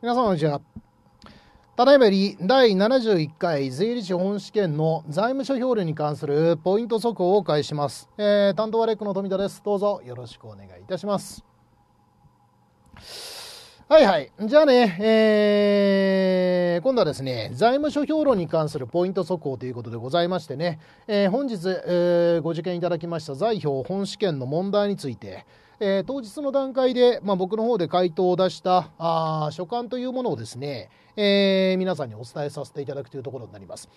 皆様こんにちは。ただいまより第71回税理士本試験の財務諸表論に関するポイント速報を開始します。えー、担当はレックの富田です。どうぞよろしくお願いいたします。はいはい。じゃあね、えー、今度はですね、財務諸表論に関するポイント速報ということでございましてね、えー、本日、えー、ご受験いただきました財表本試験の問題について、えー、当日の段階で、まあ、僕の方で回答を出したあ書簡というものをですね、えー、皆さんにお伝えさせていただくというところになります。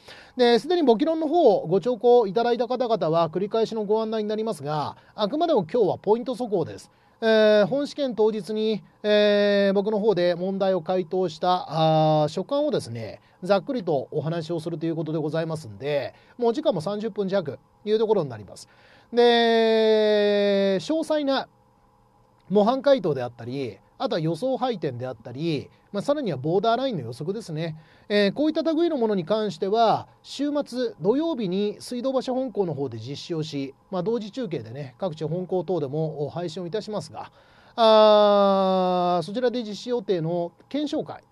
すでにご議論の方をご聴講いただいた方々は繰り返しのご案内になりますがあくまでも今日はポイント速報です。えー、本試験当日に、えー、僕の方で問題を回答したあ書簡をですねざっくりとお話をするということでございますんでもう時間も30分弱というところになります。で詳細な模範解答であったりあとは予想配点であったり、まあ、さらにはボーダーラインの予測ですね、えー、こういった類のものに関しては週末土曜日に水道橋本校の方で実施をし、まあ、同時中継でね各地本校等でも配信をいたしますがあそちらで実施予定の検証会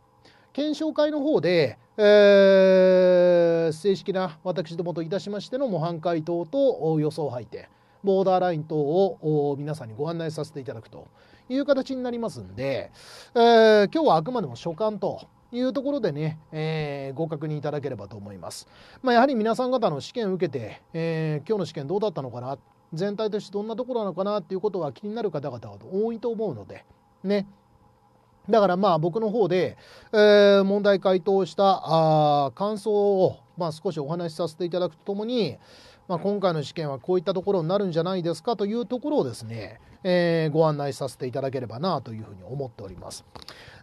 検証会の方で、えー、正式な私どもといたしましての模範解答と予想配点ボーダーライン等を皆さんにご案内させていただくという形になりますんで、えー、今日はあくまでも所感というところでね、えー、ご確認いただければと思います。まあ、やはり皆さん方の試験受けて、えー、今日の試験どうだったのかな、全体としてどんなところなのかなっていうことは気になる方々は多いと思うので、ね。だからまあ僕の方で、えー、問題回答したあ感想を、まあ、少しお話しさせていただくとともに、まあ、今回の試験はこういったところになるんじゃないですかというところをですね、えー、ご案内させていただければなというふうに思っております。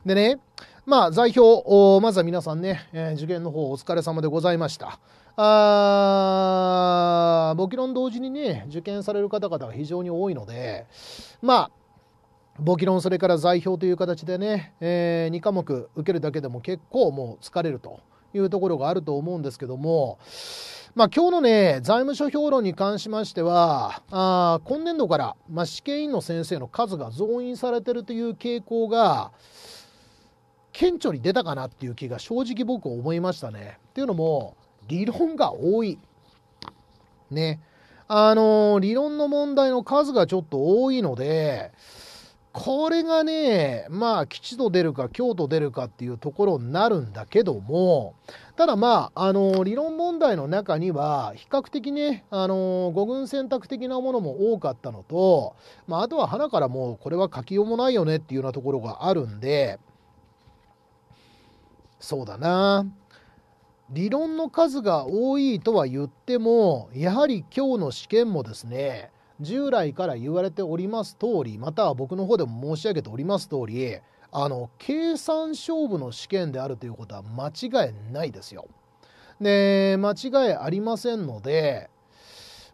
でね、まあ、在表、まずは皆さんね、えー、受験の方お疲れ様でございました。あ簿記論同時にね、受験される方々が非常に多いので、まあ、簿記論それから在表という形でね、えー、2科目受けるだけでも結構もう疲れると。いうところがあると思うんですけども、まあ、今日のね、財務諸評論に関しましては、あ今年度から、まあ、試験員の先生の数が増員されてるという傾向が、顕著に出たかなっていう気が正直僕思いましたね。っていうのも、理論が多い。ね。あのー、理論の問題の数がちょっと多いので、これがね、まあ、吉と出るか、京と出るかっていうところになるんだけども、ただまあ、あの、理論問題の中には、比較的ね、あの、五軍選択的なものも多かったのと、まあ、あとは花からもう、これは書きようもないよねっていうようなところがあるんで、そうだな。理論の数が多いとは言っても、やはり今日の試験もですね、従来から言われております通りまたは僕の方でも申し上げております通りあの計算勝負の試験であるということは間違いないですよ。で間違いありませんので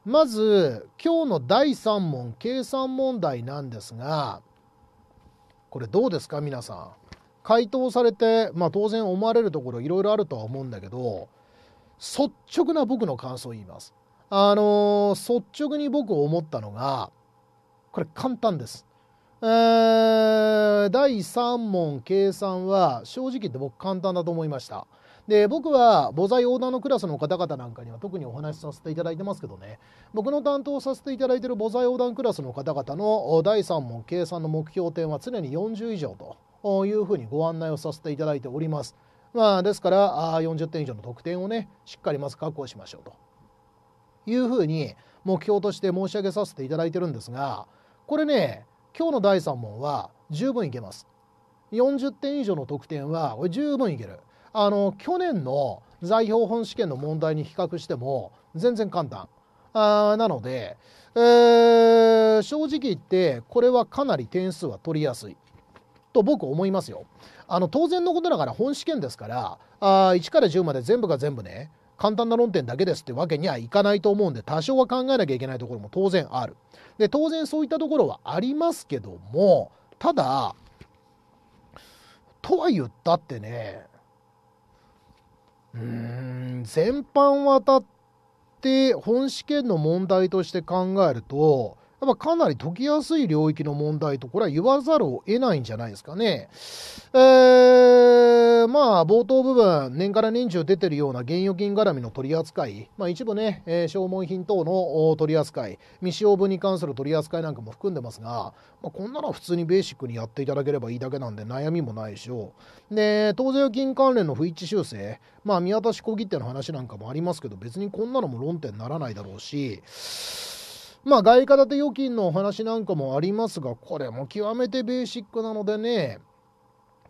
まず今日の第3問計算問題なんですがこれどうですか皆さん。回答されて、まあ、当然思われるところいろいろあるとは思うんだけど率直な僕の感想を言います。あのー、率直に僕思ったのが、これ簡単です。えー、第3問計算は正直言って僕簡単だと思いました。で僕は母材オーダーのクラスの方々なんかには特にお話しさせていただいてますけどね僕の担当させていただいている母材横断クラスの方々の第3問計算の目標点は常に40以上というふうにご案内をさせていただいております。まあ、ですから40点以上の得点をねしっかりまず確保しましょうというふうに目標として申し上げさせていただいてるんですがこれね今日の第3問は十分いけます40点以上の得点はこれ十分いけるあの去年の財標本試験の問題に比較しても全然簡単あなので、えー、正直言ってこれはかなり点数は取りやすいと僕思いますよあの当然のことながら本試験ですからあ1から10まで全部が全部ね簡単な論点だけですってわけにはいかないと思うんで多少は考えなきゃいけないところも当然あるで当然そういったところはありますけどもただとは言ったってねうーん全般渡って本試験の問題として考えるとやっぱかなり解きやすい領域の問題とこれは言わざるを得ないんじゃないですかね。えーで、まあ、冒頭部分、年から年中出てるような現預金絡みの取り扱い、まあ、一部ね、えー、消耗品等の取り扱い、未使用分に関する取り扱いなんかも含んでますが、まあ、こんなのは普通にベーシックにやっていただければいいだけなんで、悩みもないでしょう。で、当然預金関連の不一致修正、まあ、見渡し小切手の話なんかもありますけど、別にこんなのも論点にならないだろうし、まあ、外貨建て預金のお話なんかもありますが、これも極めてベーシックなのでね、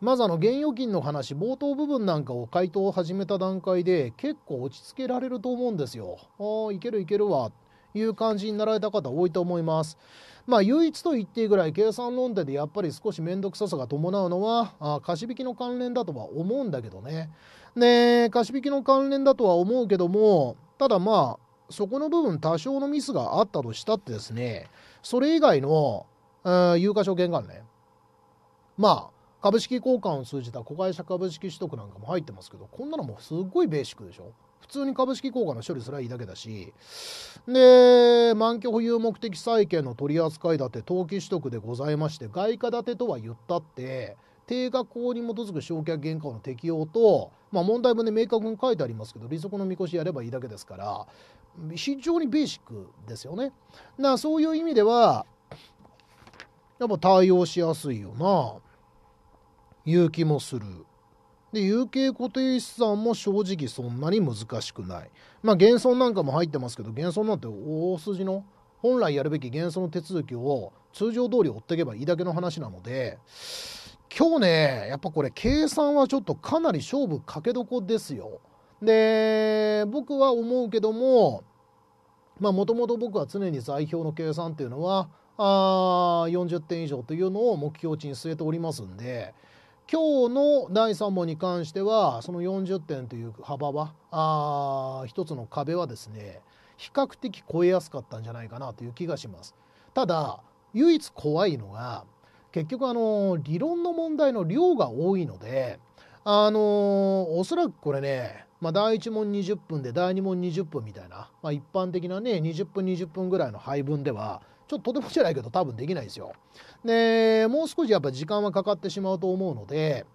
まずあの現預金の話冒頭部分なんかを回答を始めた段階で結構落ち着けられると思うんですよ。あいけるいけるわいう感じになられた方多いと思います。まあ唯一と言っていいぐらい計算論点でやっぱり少し面倒くささが伴うのはあ貸引きの関連だとは思うんだけどね。ね貸引きの関連だとは思うけどもただまあそこの部分多少のミスがあったとしたってですねそれ以外の有価証券関連まあ株式交換を通じた子会社株式取得なんかも入ってますけどこんなのもすっごいベーシックでしょ普通に株式交換の処理すらいいだけだしで満期保有目的債権の取り扱いだって登記取得でございまして外貨建てとは言ったって定額法に基づく償却原価の適用と、まあ、問題文で明確に書いてありますけど利息の見越しやればいいだけですから非常にベーシックですよね。だそういう意味ではやっぱ対応しやすいよな。いう気もする。で、有形固定資産も正直そんなに難しくない。まあ、減損なんかも入ってますけど、減損なんて大筋の、本来やるべき減損の手続きを通常通り追っていけばいいだけの話なので、今日ね、やっぱこれ計算はちょっとかなり勝負かけどこですよ。で、僕は思うけども、まあ、もともと僕は常に財表の計算っていうのは、あ40点以上というのを目標値に据えておりますんで、今日の第3問に関してはその40点という幅はあ一つの壁はですね比較的超えやすかったんじゃないかなという気がします。ただ唯一怖いのが結局あの理論の問題の量が多いのであのおそらくこれね、まあ、第1問20分で第2問20分みたいな、まあ、一般的なね20分20分ぐらいの配分ではちょっととてもじゃないけど多分できないですよ。で、もう少しやっぱ時間はかかってしまうと思うので、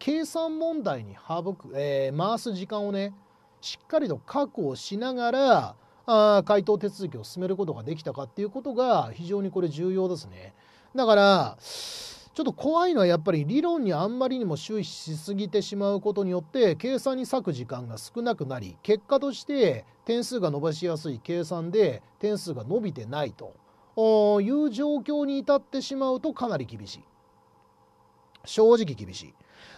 計算問題に省く、えー、回す時間をね、しっかりと確保しながら、あ回答手続きを進めることができたかっていうことが非常にこれ重要ですね。だから、ちょっと怖いのはやっぱり理論にあんまりにも周知しすぎてしまうことによって計算に割く時間が少なくなり結果として点数が伸ばしやすい計算で点数が伸びてないという状況に至ってしまうとかなり厳しい正直厳しい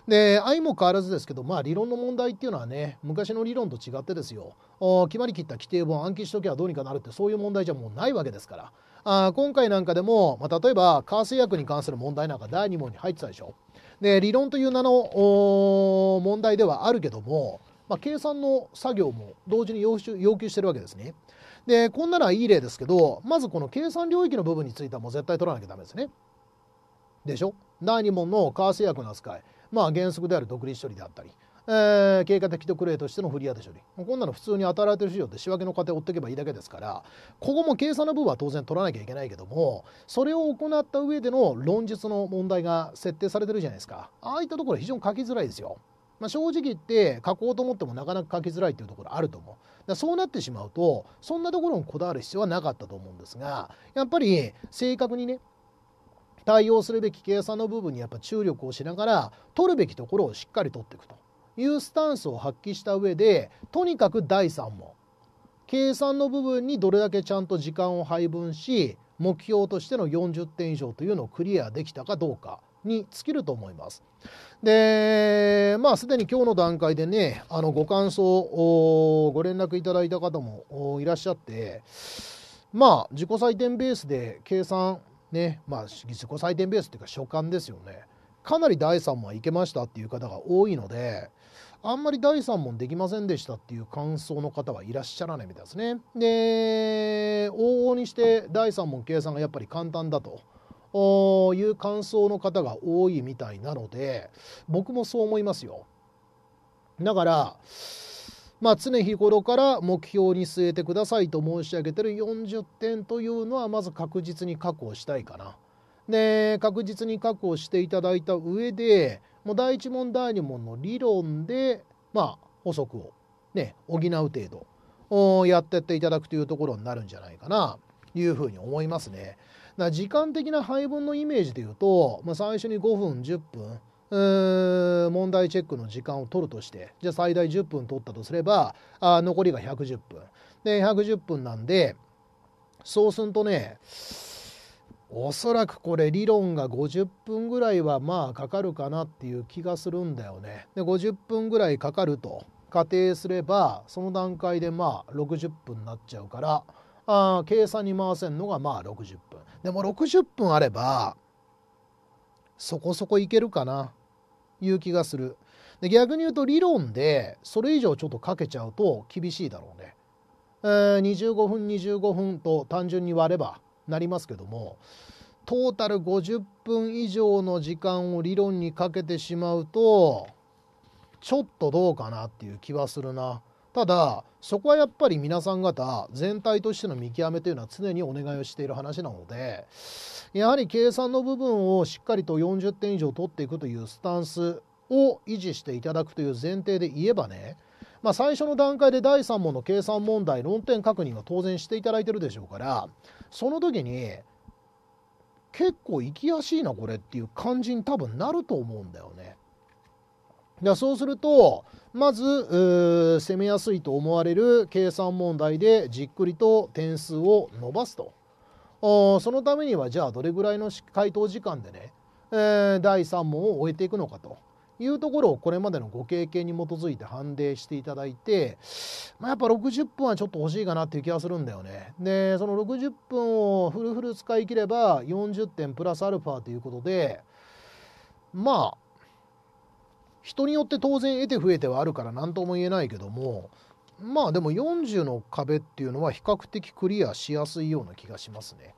で相も変わらずですけどまあ理論の問題っていうのはね昔の理論と違ってですよ決まりきった規定文暗記しときゃどうにかなるってそういう問題じゃもうないわけですからあ今回なんかでも、まあ、例えばカース薬に関する問題なんか第2問に入ってたでしょで理論という名の問題ではあるけども、まあ、計算の作業も同時に要求要求してるわけですねでこんなのはいい例ですけどまずこの計算領域の部分についてはもう絶対取らなきゃダメですねでしょ第2問のカース薬の扱いまあ原則である独立処理であったりえー、経過的特例としての振り当て処理こんなの普通に与えられてる料っで仕分けの過程を追っていけばいいだけですからここも計算の部分は当然取らなきゃいけないけどもそれを行った上での論述の問題が設定されてるじゃないですかああいったところ非常に書きづらいですよ。まあ、正直言って書こうと思ってもなかなか書きづらいというところあると思う。そうなってしまうとそんなところにこだわる必要はなかったと思うんですがやっぱり正確にね対応するべき計算の部分にやっぱ注力をしながら取るべきところをしっかり取っていくと。いうスタンスを発揮した上でとにかく第3問計算の部分にどれだけちゃんと時間を配分し目標としての40点以上というのをクリアできたかどうかに尽きると思います。で、まあ、すでに今日の段階でね、あのご感想、ご連絡いただいた方もいらっしゃって、まあ、自己採点ベースで計算、ね、まあ、自己採点ベースっていうか、所感ですよね。かなり第3問はいけましたっていう方が多いので、あんまり第3問できませんでしたっていう感想の方はいらっしゃらないみたいですね。で往々にして第3問計算がやっぱり簡単だと。いう感想の方が多いみたいなので僕もそう思いますよだからまあ、常日頃から目標に据えてくださいと申し上げてる40点というのはまず確実に確保したいかな。で確実に確保していただいた上でもう第1問第2問の理論でまあ補足をね補う程度やってっていただくというところになるんじゃないかなというふうに思いますね。だ時間的な配分のイメージでいうと、まあ、最初に5分10分問題チェックの時間を取るとしてじゃあ最大10分取ったとすればあ残りが110分で110分なんでそうするとねおそらくこれ理論が50分ぐらいはまあかかるかなっていう気がするんだよね。で50分ぐらいかかると仮定すればその段階でまあ60分になっちゃうからあ計算に回せんのがまあ60分。でも60分あればそこそこいけるかないう気がする。で逆に言うと理論でそれ以上ちょっとかけちゃうと厳しいだろうね。えー、25分25分と単純に割ればなりますけどもトータル50分以上の時間を理論にかけてしまうとちょっとどうかなっていう気はするな。ただそこはやっぱり皆さん方全体としての見極めというのは常にお願いをしている話なのでやはり計算の部分をしっかりと40点以上取っていくというスタンスを維持していただくという前提で言えばねまあ、最初の段階で第3問の計算問題論点確認は当然していただいてるでしょうからその時に結構行きやすいなこれっていう感じに多分なると思うんだよね。じゃそうするとまず攻めやすいと思われる計算問題でじっくりと点数を伸ばすとそのためにはじゃあどれぐらいの回答時間でね、えー、第3問を終えていくのかというところをこれまでのご経験に基づいて判定していただいて、まあ、やっぱ60分はちょっと欲しいかなっていう気がするんだよね。でその60分をフルフル使い切れば40点プラスアルファということでまあ人によって当然得て増えてはあるから何とも言えないけどもまあでも40の壁っていうのは比較的クリアしやすいような気がしますね。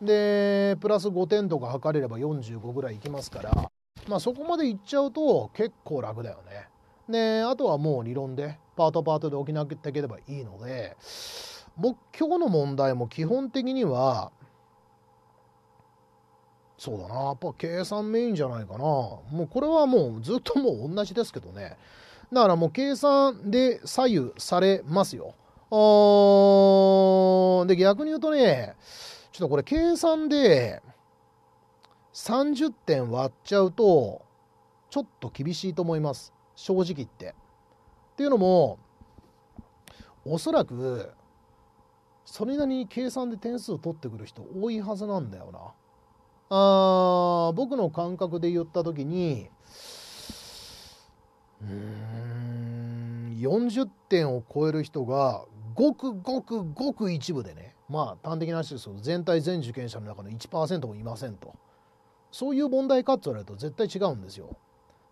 でプラス5点とか測れれば45ぐらいいきますから。まあ、そこまでいっちゃうと結構楽だよね。で、あとはもう理論で、パートパートで起きなければいいので、僕、今日の問題も基本的には、そうだな、やっぱ計算メインじゃないかな。もうこれはもうずっともう同じですけどね。だからもう計算で左右されますよ。あで、逆に言うとね、ちょっとこれ計算で、30点割っちゃうとちょっと厳しいと思います正直言って。っていうのもおそらくそれなりに計算で点数を取ってくる人多いはずなんだよな。あ僕の感覚で言った時にうーん40点を超える人がごくごくごく一部でねまあ端的な話ですけど全体全受験者の中の1%もいませんと。そういう問題かって言われると絶対違うんですよ。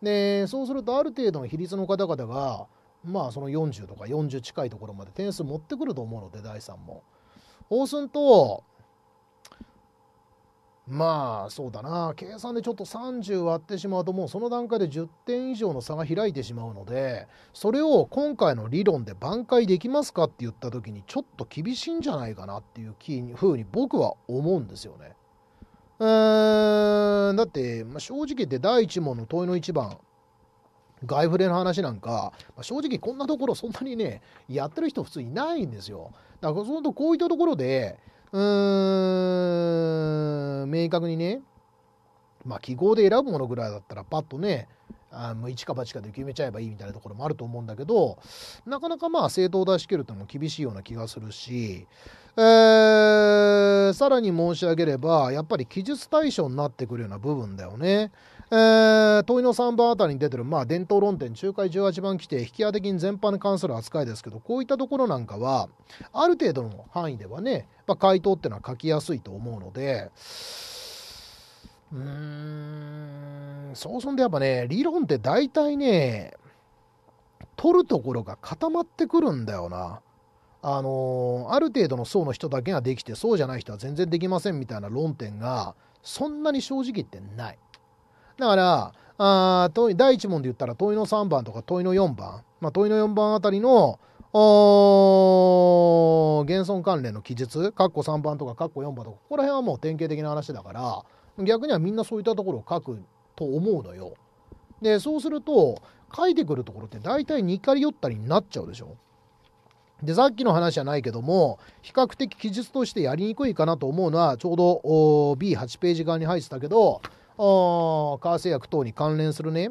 でそうするとある程度の比率の方々がまあその40とか40近いところまで点数持ってくると思うので第3も。そうするとまあそうだな計算でちょっと30割ってしまうともうその段階で10点以上の差が開いてしまうのでそれを今回の理論で挽回できますかって言った時にちょっと厳しいんじゃないかなっていうふうに僕は思うんですよね。うーん、だって、まあ、正直言って第1問の問いの1番、外触れの話なんか、まあ、正直こんなところそんなにね、やってる人普通いないんですよ。だからそうとこういったところで、うーん、明確にね、まあ記号で選ぶものぐらいだったらパッとね、あもう一か八かで決めちゃえばいいみたいなところもあると思うんだけどなかなかまあ政党を出し切るってのも厳しいような気がするし、えー、さらに申し上げればやっぱり記述対象になってくるような部分だよね。えー、問いの3番あたりに出てる、まあ、伝統論点仲介18番規定引き当て金全般に関する扱いですけどこういったところなんかはある程度の範囲ではね、まあ、回答っていうのは書きやすいと思うのでうーん早々でやっぱね、理論って大体ね、取るところが固まってくるんだよな。あのー、ある程度の層の人だけができて、そうじゃない人は全然できませんみたいな論点が、そんなに正直言ってない。だから、あ第1問で言ったら問いの3番とか問いの4番、まあ、問いの4番あたりの現存関連の記述、括弧3番とか括弧4番とか、ここら辺はもう典型的な話だから、逆にはみんなそういったところを書くと思うのよ。でそうすると書いてくるところって大体似かり寄ったりになっちゃうでしょ。でさっきの話じゃないけども比較的記述としてやりにくいかなと思うのはちょうど B8 ページ側に入ってたけどあ為替薬等に関連するね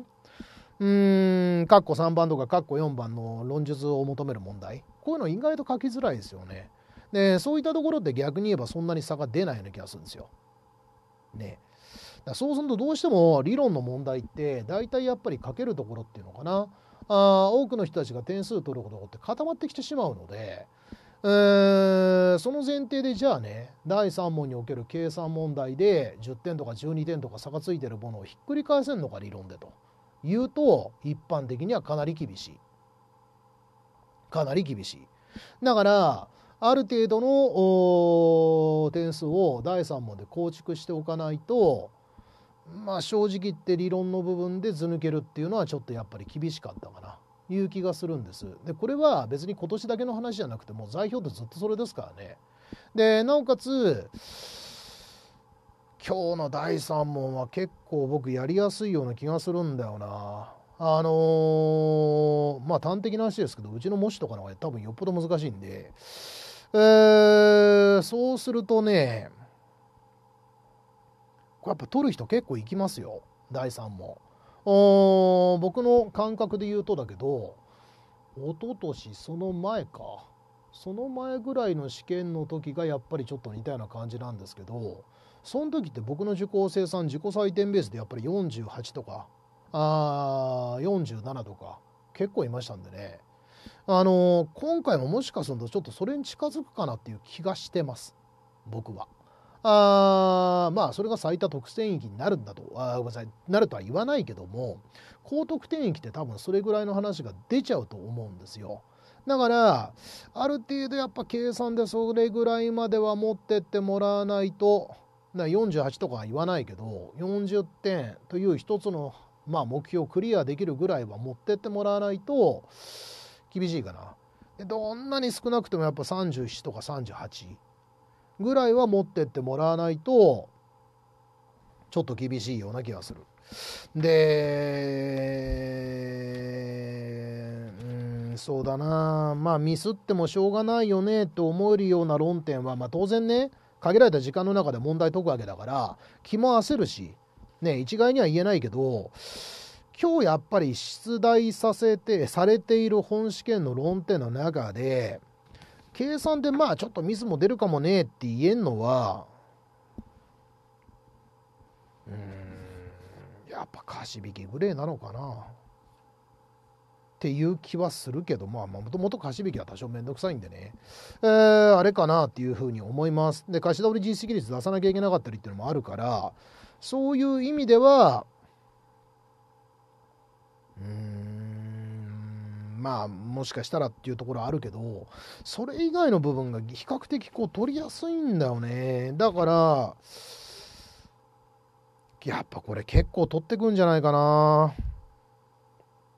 うーん括弧3番とか括弧4番の論述を求める問題こういうの意外と書きづらいですよね。でそういったところって逆に言えばそんなに差が出ないような気がするんですよ。ね。だそうするとどうしても理論の問題って大体やっぱり書けるところっていうのかなあ多くの人たちが点数取ることって固まってきてしまうので、えその前提でじゃあね第3問における計算問題で10点とか12点とか差がついてるものをひっくり返せるのか理論でというと一般的にはかなり厳しい。かなり厳しい。だからある程度の点数を第3問で構築しておかないとまあ正直言って理論の部分で図抜けるっていうのはちょっとやっぱり厳しかったかないう気がするんです。でこれは別に今年だけの話じゃなくてもう代表ってずっとそれですからね。でなおかつ今日の第3問は結構僕やりやすいような気がするんだよな。あのー、まあ端的な話ですけどうちの模試とかの方が多分よっぽど難しいんでえそうするとね、やっぱ取る人結構いきますよ、第3も。僕の感覚で言うとだけど、一昨年その前か、その前ぐらいの試験の時がやっぱりちょっと似たような感じなんですけど、その時って僕の受講生さん自己採点ベースでやっぱり48とか、あ47とか結構いましたんでね。あの今回ももしかするとちょっとそれに近づくかなっていう気がしてます僕は。あまあそれが最多得点域になるんだとあごめんなさいなるとは言わないけども高得点域って多分それぐらいの話が出ちゃうと思うんですよ。だからある程度やっぱ計算でそれぐらいまでは持ってってもらわないとな48とかは言わないけど40点という一つの、まあ、目標をクリアできるぐらいは持ってってもらわないと。厳しいかな。でどんなに少なくてもやっぱ37とか38ぐらいは持ってってもらわないとちょっと厳しいような気がする。でうんそうだなまあミスってもしょうがないよねと思えるような論点は、まあ、当然ね限られた時間の中で問題解くわけだから気も焦るし、ね、一概には言えないけど今日やっぱり出題させてされている本試験の論点の中で計算でまあちょっとミスも出るかもねって言えんのはうんやっぱ貸し引きグレーなのかなっていう気はするけどまあもともと貸し引きは多少面倒くさいんでね、えー、あれかなっていうふうに思いますで貸し倒り実績率出さなきゃいけなかったりっていうのもあるからそういう意味ではうんまあもしかしたらっていうところあるけどそれ以外の部分が比較的こう取りやすいんだよねだからやっぱこれ結構取ってくんじゃないかなっ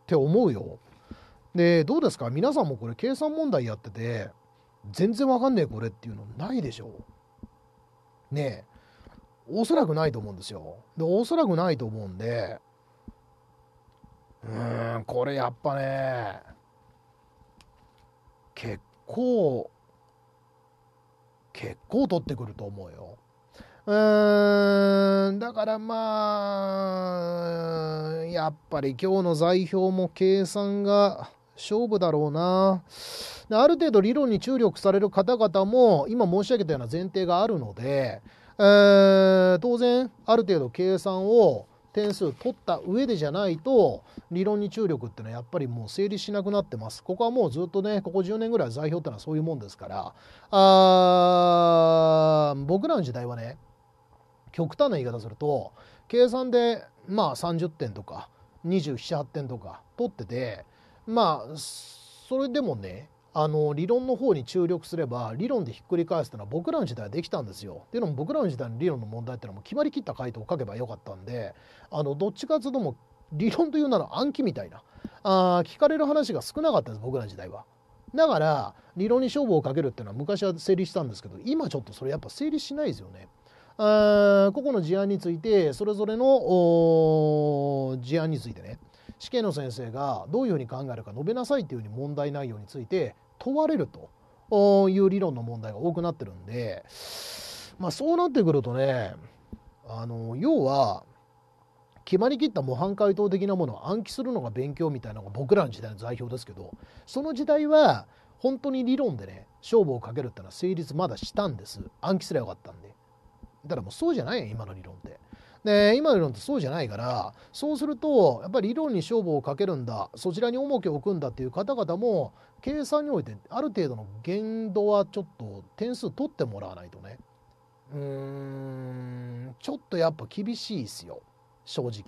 て思うよでどうですか皆さんもこれ計算問題やってて全然わかんねえこれっていうのないでしょねえおそらくないと思うんですよでおそらくないと思うんでうんこれやっぱね結構結構取ってくると思うよ。うーんだからまあやっぱり今日の財標も計算が勝負だろうなある程度理論に注力される方々も今申し上げたような前提があるので、えー、当然ある程度計算を点数取った上でじゃないと理論に注力っていうのはやっぱりもう成立しなくなってますここはもうずっとねここ10年ぐらい座標っていうのはそういうもんですからあ僕らの時代はね極端な言い方すると計算でまあ30点とか278点とか取っててまあそれでもねあの理論の方に注力すれば理論でひっくり返すというのは僕らの時代はできたんですよ。とていうのも僕らの時代の理論の問題っていうのはもう決まりきった回答を書けばよかったんであのどっちかというとも理論というなら暗記みたいなあ聞かれる話が少なかったです僕らの時代は。だから理論に勝負をかけるっていうのは昔は成立したんですけど今ちょっとそれやっぱ成立しないですよね。あ個々の事案についてそれぞれの事案についてね死刑の先生がどういうふうに考えるか述べなさいっていうふうに問題内容について問われるという理論の問題が多くなってるんで、まあ、そうなってくるとねあの要は決まりきった模範解答的なものを暗記するのが勉強みたいなのが僕らの時代の代表ですけどその時代は本当に理論でね勝負をかけるってのは成立まだしたんです暗記すればよかったんでだからもうそうじゃない今の理論ってで今の理ってそうじゃないからそうするとやっぱり理論に勝負をかけるんだそちらに重きを置くんだっていう方々も計算においてある程度の限度はちょっと点数取ってもらわないとねうーんちょっとやっぱ厳しいですよ正直。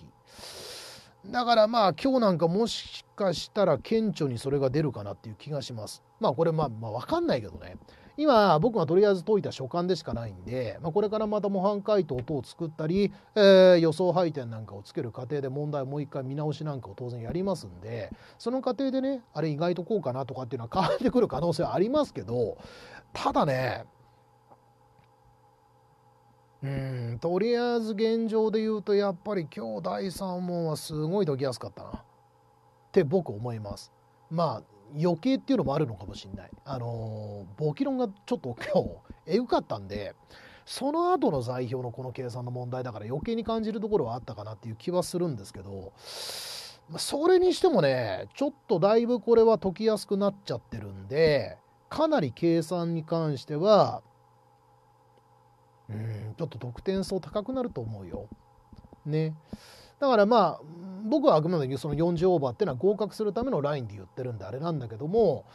だからまあ今日なんかもしかしたら顕著にそれが出るかなっていう気がします。まあこれまあまあ分かんないけどね。今僕がとりあえず解いた書簡でしかないんで、まあ、これからまた模範解答等を作ったり、えー、予想配点なんかをつける過程で問題をもう一回見直しなんかを当然やりますんでその過程でねあれ意外とこうかなとかっていうのは変わってくる可能性はありますけどただねうんとりあえず現状で言うとやっぱり今日第3問はすごい解きやすかったなって僕思います。まあ余計っていうのもあるのかもしれない。あのー、簿記論がちょっと今日、えぐかったんで、その後の財表のこの計算の問題だから余計に感じるところはあったかなっていう気はするんですけど、それにしてもね、ちょっとだいぶこれは解きやすくなっちゃってるんで、かなり計算に関しては、うん、ちょっと得点数高くなると思うよ。ね。だからまあ僕はあくまでその40オーバーっていうのは合格するためのラインで言ってるんであれなんだけども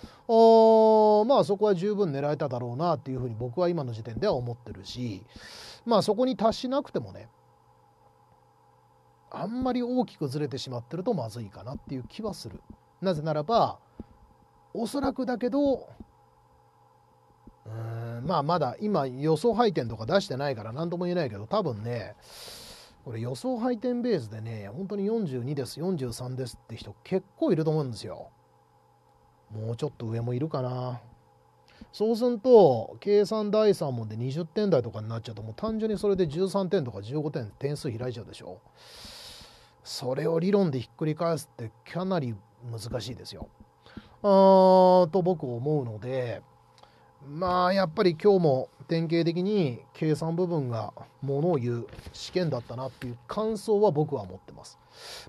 まあそこは十分狙えただろうなっていうふうに僕は今の時点では思ってるしまあそこに達しなくてもねあんまり大きくずれてしまってるとまずいかなっていう気はする。なぜならばおそらくだけどうんまあまだ今予想配点とか出してないから何とも言えないけど多分ねこれ予想配点ベースでね、本当に42です、43ですって人結構いると思うんですよ。もうちょっと上もいるかな。そうすると、計算第3問で20点台とかになっちゃうと、もう単純にそれで13点とか15点点数開いちゃうでしょ。それを理論でひっくり返すってかなり難しいですよ。あーと僕思うので、まあやっぱり今日も典型的に計算部分がものを言う試験だったなっていう感想は僕は持ってます。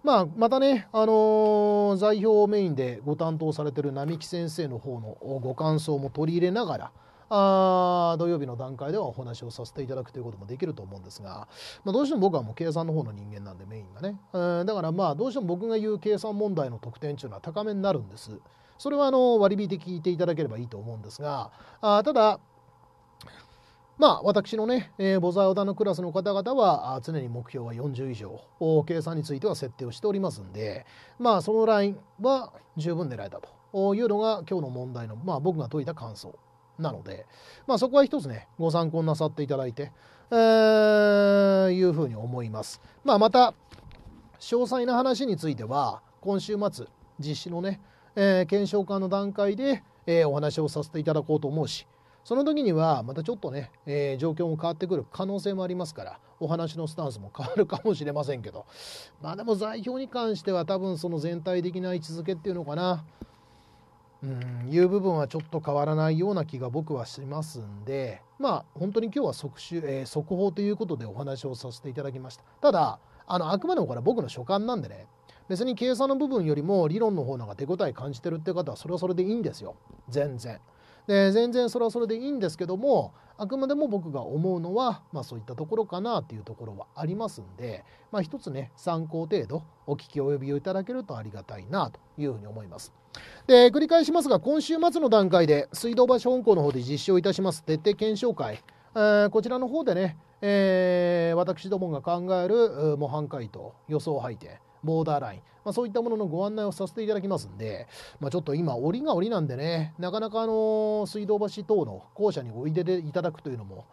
まあ、またね、あのー、座標をメインでご担当されてる並木先生の方のご感想も取り入れながら、あ土曜日の段階ではお話をさせていただくということもできると思うんですが、まあ、どうしても僕はもう計算の方の人間なんでメインがね、えー、だからまあどうしても僕が言う計算問題の得点っていうのは高めになるんですそれはあの割引で聞いていただければいいと思うんですがあただまあ、私のね、えー、ボザーダのクラスの方々は常に目標は40以上計算については設定をしておりますんで、まあ、そのラインは十分狙えたというのが今日の問題の、まあ、僕が解いた感想なので、まあ、そこは一つねご参考になさっていただいて、えー、いうふうに思います。まあ、また詳細な話については今週末実施のね、えー、検証官の段階で、えー、お話をさせていただこうと思うしその時にはまたちょっとね、えー、状況も変わってくる可能性もありますからお話のスタンスも変わるかもしれませんけどまあでも代表に関しては多分その全体的な位置づけっていうのかなうんいう部分はちょっと変わらないような気が僕はしますんでまあ本当に今日は速習、えー、速報ということでお話をさせていただきましたただあのあくまでもこれ僕の所感なんでね別に計算の部分よりも理論の方なんか手応え感じてるって方はそれはそれでいいんですよ全然。で全然それはそれでいいんですけどもあくまでも僕が思うのは、まあ、そういったところかなっていうところはありますんで、まあ、一つね参考程度お聞き及びをいただけるとありがたいなというふうに思います。で繰り返しますが今週末の段階で水道橋本校の方で実施をいたします徹底検証会、えー、こちらの方でね、えー、私どもが考える模範解答予想拝定ボーダーライン、まあ、そういったもののご案内をさせていただきますんで、まあ、ちょっと今、折が折なんでね、なかなかあの水道橋等の校舎においでいただくというのも、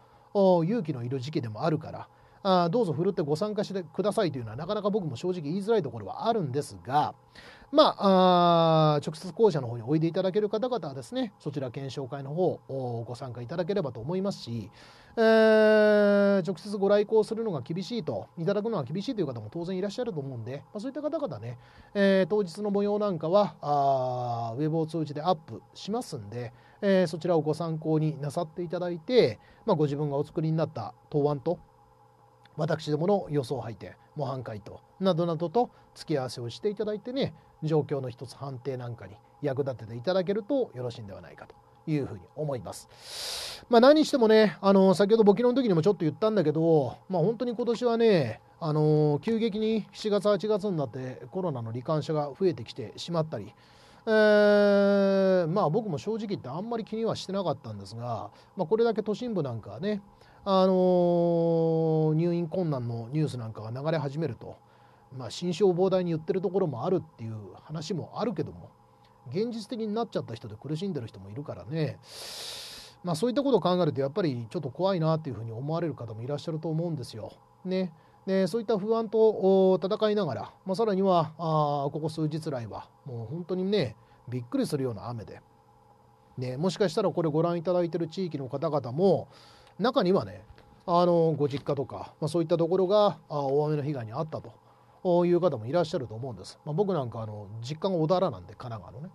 勇気のいる時期でもあるから、あどうぞふるってご参加してくださいというのは、なかなか僕も正直言いづらいところはあるんですが、まあ、あ直接校者の方においでいただける方々はですね、そちら検証会の方をご参加いただければと思いますし、えー、直接ご来校するのが厳しいと、いただくのは厳しいという方も当然いらっしゃると思うんで、まあ、そういった方々ね、えー、当日の模様なんかはあ、ウェブを通じてアップしますんで、えー、そちらをご参考になさっていただいて、まあ、ご自分がお作りになった答案と私どもの予想配定模範解答などなどと付き合わせをしていただいてね状況の一つ判定なんかに役立てていただけるとよろしいんではないかというふうに思います。まあ、何にしてもねあの先ほど簿記の時にもちょっと言ったんだけど、まあ、本当に今年はねあの急激に7月8月になってコロナの罹患者が増えてきてしまったり。えー、まあ僕も正直言ってあんまり気にはしてなかったんですが、まあ、これだけ都心部なんかはねあの入院困難のニュースなんかが流れ始めると、まあ、心象膨大に言ってるところもあるっていう話もあるけども現実的になっちゃった人で苦しんでる人もいるからね、まあ、そういったことを考えるとやっぱりちょっと怖いなっていうふうに思われる方もいらっしゃると思うんですよ。ね、でそういった不安と戦いながら、まあ、さらにはあここ数日来はもう本当にねびっくりするような雨で、ね、もしかしたらこれご覧いただいてる地域の方々も中にはねあのご実家とか、まあ、そういったところが大雨の被害に遭ったという方もいらっしゃると思うんです、まあ、僕なんかあの実家が小田原なんで神奈川のね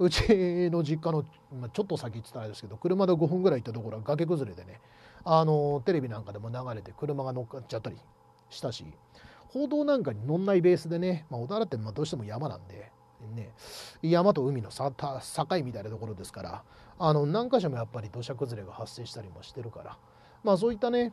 うちの実家の、まあ、ちょっと先って言ったらあれですけど車で5分ぐらい行ったところは崖崩れでねあのテレビなんかでも流れて車が乗っかっちゃったりしたし報道なんかに乗んないベースでね、まあ、小田原ってまどうしても山なんで、ね、山と海の境みたいなところですから、あの何箇所もやっぱり土砂崩れが発生したりもしてるから、まあ、そういったね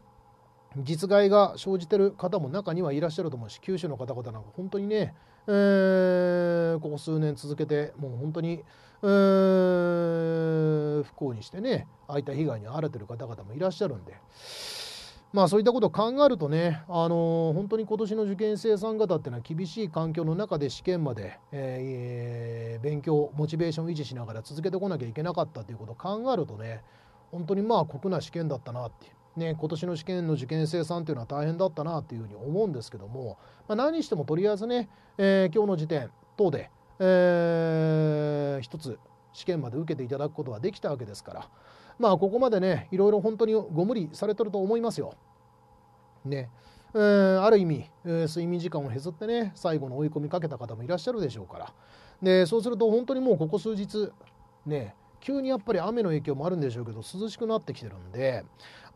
実害が生じてる方も中にはいらっしゃると思うし九州の方々なんか本当にね、えー、ここ数年続けてもう本当に、えー、不幸にしてねああいった被害に遭われてる方々もいらっしゃるんで。まあ、そういったことを考えるとね、あのー、本当に今年の受験生さん方っていうのは厳しい環境の中で試験まで、えー、勉強モチベーションを維持しながら続けてこなきゃいけなかったということを考えるとね本当にまあ酷な試験だったなってね今年の試験の受験生さんっていうのは大変だったなっていうふうに思うんですけども、まあ、何してもとりあえずね、えー、今日の時点等で、えー、一つ試験まで受けていただくことができたわけですから。まあここまでねいろいろ本当にご無理されてると思いますよ。ね、うー、ある意味、えー、睡眠時間を削ってね最後の追い込みかけた方もいらっしゃるでしょうからでそうすると本当にもうここ数日ね急にやっぱり雨の影響もあるんでしょうけど涼しくなってきてるんで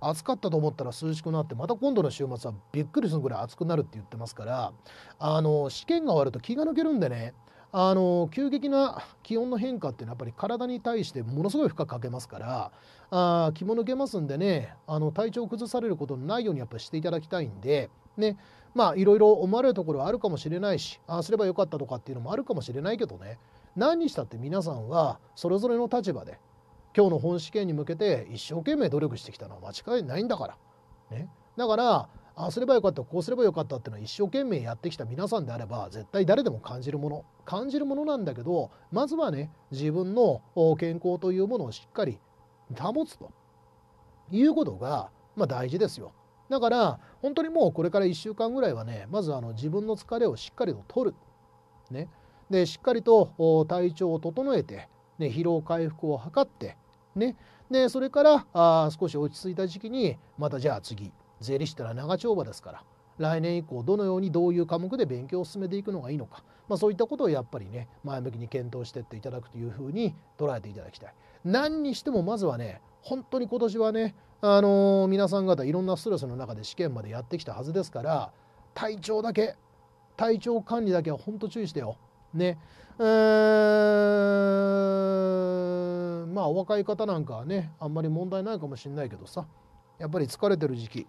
暑かったと思ったら涼しくなってまた今度の週末はびっくりするぐらい暑くなるって言ってますからあの試験が終わると気が抜けるんでねあの急激な気温の変化っていうのはやっぱり体に対してものすごい負荷かけますからあ気も抜けますんでねあの体調を崩されることのないようにやっぱりしていただきたいんでねまあいろいろ思われるところはあるかもしれないしああすればよかったとかっていうのもあるかもしれないけどね何にしたって皆さんはそれぞれの立場で今日の本試験に向けて一生懸命努力してきたのは間違いないんだから。ね、だからああすればよかったこうすればよかったっていうのは一生懸命やってきた皆さんであれば絶対誰でも感じるもの感じるものなんだけどまずはね自分の健康というものをしっかり保つということが、まあ、大事ですよ。だから本当にもうこれから1週間ぐらいはねまずあの自分の疲れをしっかりと取る。ね、でしっかりと体調を整えて、ね、疲労回復を図って、ね、でそれからあ少し落ち着いた時期にまたじゃあ次税理士ってのは長丁場ですから来年以降どのようにどういう科目で勉強を進めていくのがいいのか、まあ、そういったことをやっぱりね前向きに検討してっていただくというふうに捉えていただきたい何にしてもまずはね本当に今年はねあのー、皆さん方いろんなストレスの中で試験までやってきたはずですから体調だけ体調管理だけは本当注意してよねうーんまあお若い方なんかはねあんまり問題ないかもしれないけどさやっぱり疲れてる時期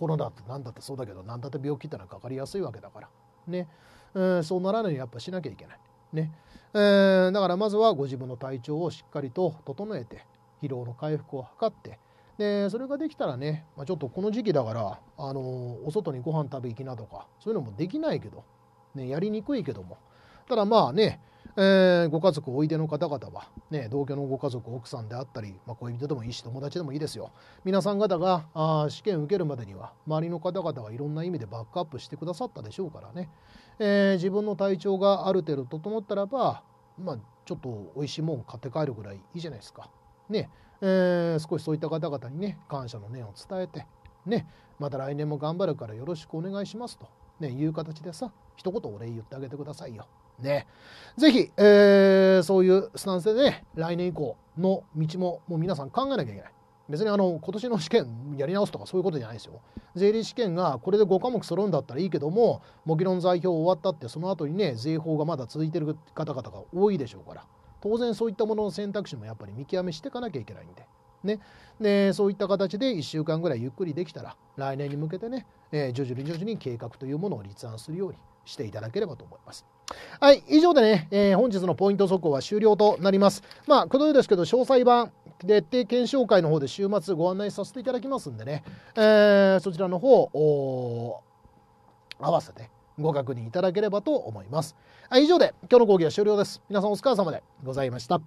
コロナって何だってそうだけど何だって病気ってのはかかりやすいわけだからね、うん、そうならないようにやっぱしなきゃいけない。ねえー、だからまずはご自分の体調をしっかりと整えて疲労の回復を図ってでそれができたらね、まあ、ちょっとこの時期だから、あのお外にご飯食べ行きなとかそういうのもできないけど、ね、やりにくいけどもただまあね、えー、ご家族おいでの方々は、ね、同居のご家族奥さんであったり、まあ、恋人でもいいし友達でもいいですよ皆さん方があ試験受けるまでには周りの方々はいろんな意味でバックアップしてくださったでしょうからね、えー、自分の体調がある程度整ったらば、まあ、ちょっとおいしいもん買って帰るぐらいいいじゃないですか。ねえー、少しそういった方々にね感謝の念を伝えて、ね、また来年も頑張るからよろしくお願いしますと、ね、いう形でさ一言お礼言ってあげてくださいよ。ね。ぜひ、えー、そういうスタンスで、ね、来年以降の道ももう皆さん考えなきゃいけない。別にあの今年の試験やり直すとかそういうことじゃないですよ。税理試験がこれで5科目揃うんだったらいいけども、模擬論代表終わったってその後にね、税法がまだ続いてる方々が多いでしょうから、当然そういったものの選択肢もやっぱり見極めしていかなきゃいけないんで。ね、でそういった形で1週間ぐらいゆっくりできたら来年に向けてね、えー、徐々に徐々に計画というものを立案するようにしていただければと思います。はい、以上でね、えー、本日のポイント速報は終了となります。まあ、このようですけど、詳細版、徹底検証会の方で週末ご案内させていただきますんでね、えー、そちらの方、合わせてご確認いただければと思います。以上で今日の講義は終了です。皆さんお疲れ様でございました。